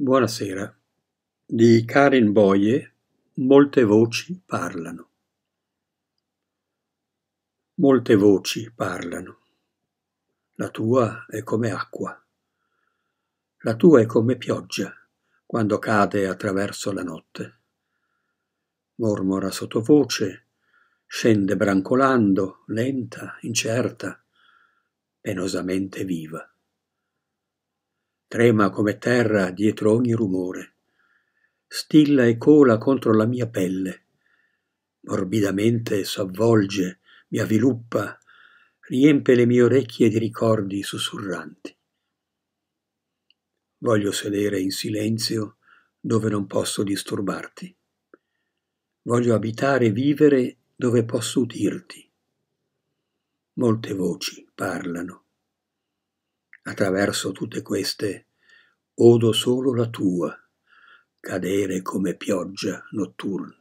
Buonasera di Karin Boye Molte voci parlano. Molte voci parlano. La tua è come acqua. La tua è come pioggia quando cade attraverso la notte. Mormora sottovoce, scende brancolando, lenta, incerta, penosamente viva trema come terra dietro ogni rumore stilla e cola contro la mia pelle morbidamente s'avvolge mi avviluppa riempie le mie orecchie di ricordi sussurranti voglio sedere in silenzio dove non posso disturbarti voglio abitare e vivere dove posso udirti molte voci parlano attraverso tutte queste, odo solo la tua, cadere come pioggia notturna.